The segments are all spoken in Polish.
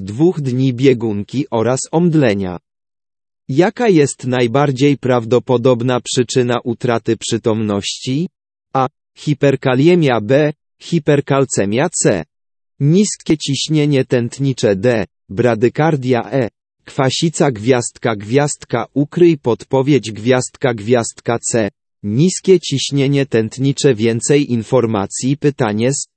dwóch dni biegunki oraz omdlenia. Jaka jest najbardziej prawdopodobna przyczyna utraty przytomności? A. Hiperkaliemia B. Hiperkalcemia C. Niskie ciśnienie tętnicze D. Bradykardia E. Kwasica gwiazdka gwiazdka ukryj podpowiedź gwiazdka gwiazdka C. Niskie ciśnienie tętnicze więcej informacji pytanie z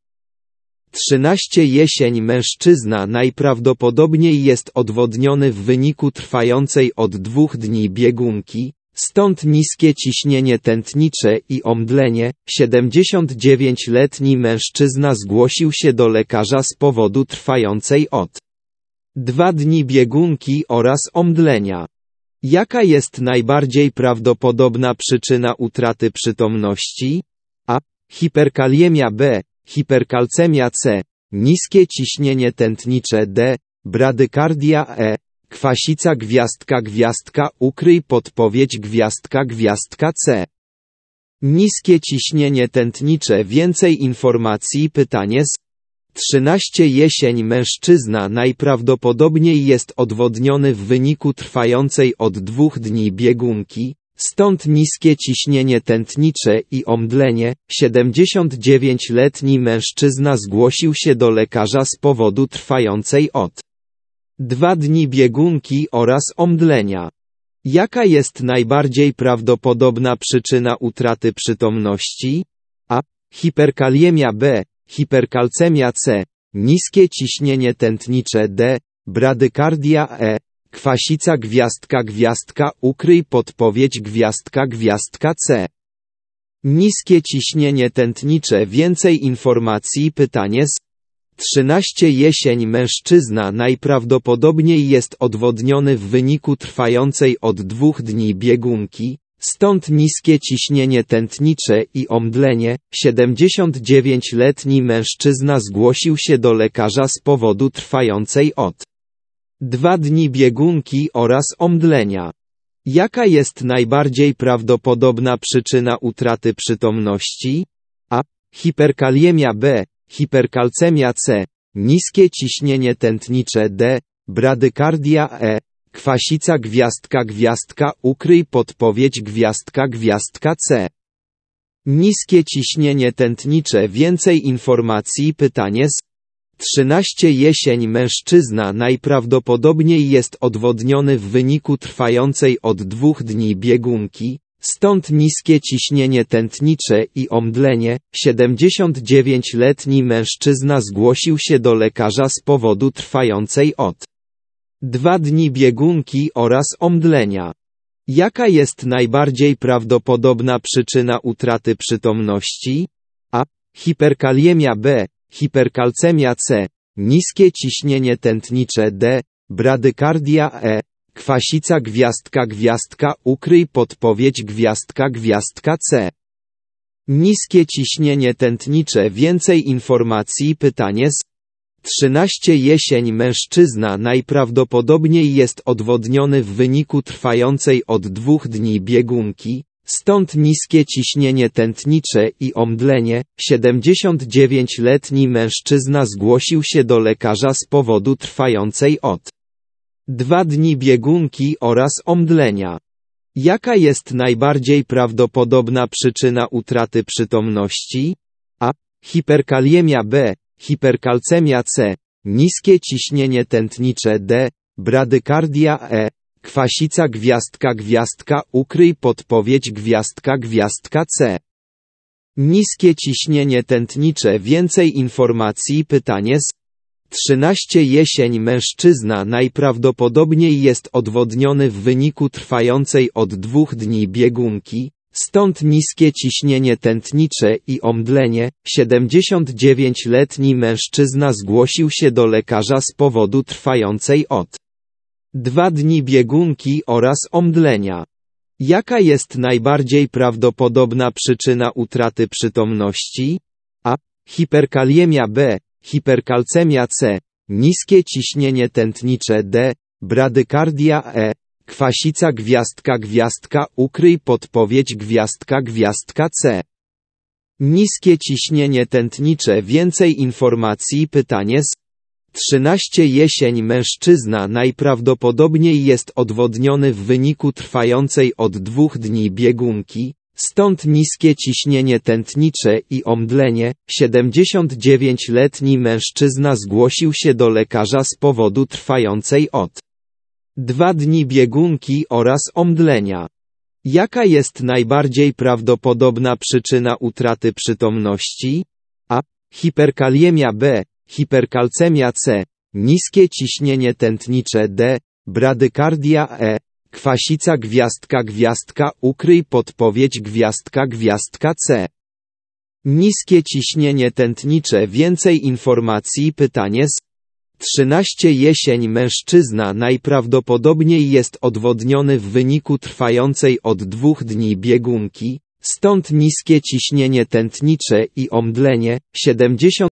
13 jesień mężczyzna najprawdopodobniej jest odwodniony w wyniku trwającej od dwóch dni biegunki, stąd niskie ciśnienie tętnicze i omdlenie. 79-letni mężczyzna zgłosił się do lekarza z powodu trwającej od dwa dni biegunki oraz omdlenia. Jaka jest najbardziej prawdopodobna przyczyna utraty przytomności? A. Hiperkaliemia B hiperkalcemia C, niskie ciśnienie tętnicze D, bradykardia E, kwasica gwiazdka gwiazdka ukryj podpowiedź gwiazdka gwiazdka C. Niskie ciśnienie tętnicze więcej informacji pytanie z 13 jesień mężczyzna najprawdopodobniej jest odwodniony w wyniku trwającej od dwóch dni biegunki, Stąd niskie ciśnienie tętnicze i omdlenie. 79-letni mężczyzna zgłosił się do lekarza z powodu trwającej od dwa dni biegunki oraz omdlenia. Jaka jest najbardziej prawdopodobna przyczyna utraty przytomności? A. Hiperkaliemia B. Hiperkalcemia C. Niskie ciśnienie tętnicze D. Bradykardia E. Kwasica gwiazdka gwiazdka ukryj podpowiedź gwiazdka gwiazdka C. Niskie ciśnienie tętnicze więcej informacji pytanie z 13 jesień mężczyzna najprawdopodobniej jest odwodniony w wyniku trwającej od dwóch dni biegunki, stąd niskie ciśnienie tętnicze i omdlenie. 79-letni mężczyzna zgłosił się do lekarza z powodu trwającej od Dwa dni biegunki oraz omdlenia. Jaka jest najbardziej prawdopodobna przyczyna utraty przytomności? A. Hiperkaliemia B. Hiperkalcemia C. Niskie ciśnienie tętnicze D. Bradykardia E. Kwasica gwiazdka gwiazdka ukryj podpowiedź gwiazdka gwiazdka C. Niskie ciśnienie tętnicze więcej informacji pytanie z 13 jesień mężczyzna najprawdopodobniej jest odwodniony w wyniku trwającej od dwóch dni biegunki, stąd niskie ciśnienie tętnicze i omdlenie. 79-letni mężczyzna zgłosił się do lekarza z powodu trwającej od dwa dni biegunki oraz omdlenia. Jaka jest najbardziej prawdopodobna przyczyna utraty przytomności? A. Hiperkaliemia B hiperkalcemia C, niskie ciśnienie tętnicze D, bradykardia E, kwasica gwiazdka gwiazdka ukryj podpowiedź gwiazdka gwiazdka C. Niskie ciśnienie tętnicze więcej informacji pytanie z 13 jesień mężczyzna najprawdopodobniej jest odwodniony w wyniku trwającej od dwóch dni biegunki, Stąd niskie ciśnienie tętnicze i omdlenie. 79-letni mężczyzna zgłosił się do lekarza z powodu trwającej od dwa dni biegunki oraz omdlenia. Jaka jest najbardziej prawdopodobna przyczyna utraty przytomności? A. Hiperkaliemia B. Hiperkalcemia C. Niskie ciśnienie tętnicze D. Bradykardia E. Kwasica gwiazdka gwiazdka ukryj podpowiedź gwiazdka gwiazdka C. Niskie ciśnienie tętnicze więcej informacji pytanie z 13 jesień mężczyzna najprawdopodobniej jest odwodniony w wyniku trwającej od dwóch dni biegunki, stąd niskie ciśnienie tętnicze i omdlenie. 79-letni mężczyzna zgłosił się do lekarza z powodu trwającej od Dwa dni biegunki oraz omdlenia. Jaka jest najbardziej prawdopodobna przyczyna utraty przytomności? A. Hiperkaliemia B. Hiperkalcemia C. Niskie ciśnienie tętnicze D. Bradykardia E. Kwasica gwiazdka gwiazdka ukryj podpowiedź gwiazdka gwiazdka C. Niskie ciśnienie tętnicze więcej informacji pytanie z 13 Jesień mężczyzna najprawdopodobniej jest odwodniony w wyniku trwającej od dwóch dni biegunki, stąd niskie ciśnienie tętnicze i omdlenie. 79-letni mężczyzna zgłosił się do lekarza z powodu trwającej od dwa dni biegunki oraz omdlenia. Jaka jest najbardziej prawdopodobna przyczyna utraty przytomności? A. Hiperkaliemia B hiperkalcemia C, niskie ciśnienie tętnicze D, bradykardia E, kwasica gwiazdka gwiazdka ukryj podpowiedź gwiazdka gwiazdka C. Niskie ciśnienie tętnicze więcej informacji pytanie z 13 jesień mężczyzna najprawdopodobniej jest odwodniony w wyniku trwającej od dwóch dni biegunki, stąd niskie ciśnienie tętnicze i omdlenie, 70